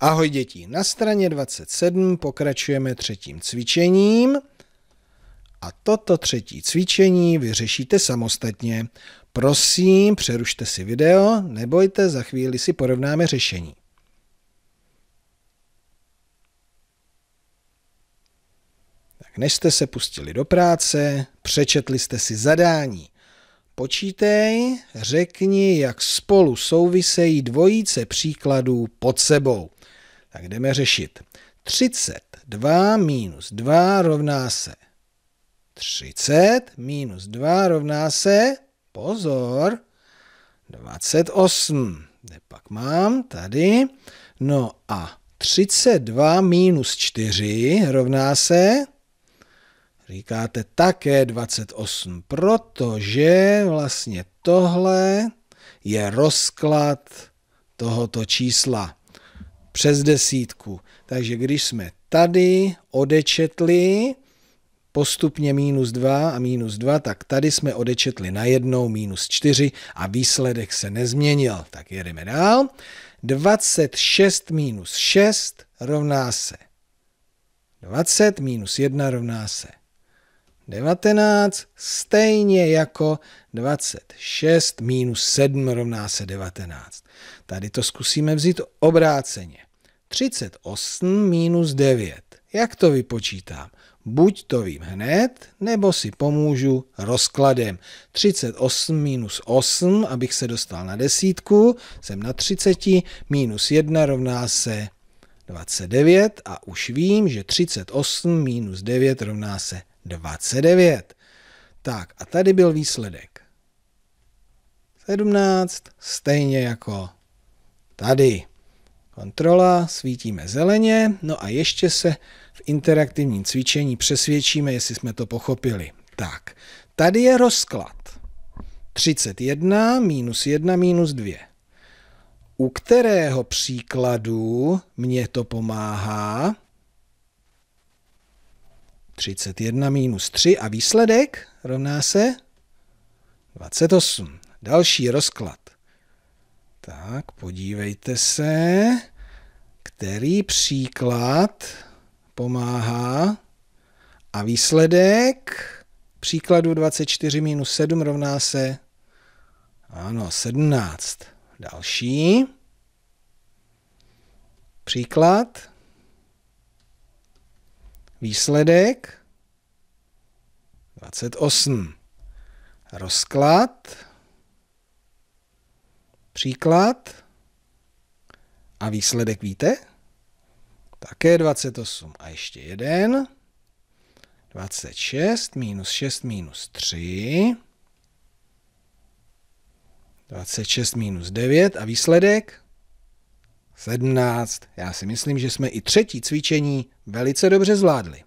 Ahoj děti, na straně 27 pokračujeme třetím cvičením a toto třetí cvičení vyřešíte samostatně. Prosím, přerušte si video, nebojte, za chvíli si porovnáme řešení. Tak než jste se pustili do práce, přečetli jste si zadání. Počítej, řekni, jak spolu souvisejí dvojice příkladů pod sebou. Tak jdeme řešit. 32 minus 2 rovná se 30 minus 2 rovná se, pozor, 28. Kde pak mám? Tady. No a 32 minus 4 rovná se Říkáte také 28, protože vlastně tohle je rozklad tohoto čísla přes desítku. Takže když jsme tady odečetli postupně minus 2 a minus 2, tak tady jsme odečetli na jednou minus 4 a výsledek se nezměnil. Tak jedeme dál. 26 minus 6 rovná se 20 minus 1 rovná se 19, stejně jako 26 minus 7 rovná se 19. Tady to zkusíme vzít obráceně. 38 minus 9. Jak to vypočítám? Buď to vím hned, nebo si pomůžu rozkladem. 38 minus 8, abych se dostal na desítku, jsem na 30, minus 1 rovná se 29 a už vím, že 38 minus 9 rovná se 29. Tak a tady byl výsledek. 17, stejně jako tady. Kontrola, svítíme zeleně, no a ještě se v interaktivním cvičení přesvědčíme, jestli jsme to pochopili. Tak, tady je rozklad. 31 minus 1 minus 2. U kterého příkladu mě to pomáhá? 31 minus 3 a výsledek rovná se 28. Další rozklad. Tak, podívejte se, který příklad pomáhá a výsledek příkladu 24 minus 7 rovná se ano, 17. Další příklad Výsledek 28. Rozklad, příklad a výsledek víte? Také 28. A ještě jeden. 26 minus 6 minus 3. 26 minus 9 a výsledek 17. Já si myslím, že jsme i třetí cvičení velice dobře zvládli.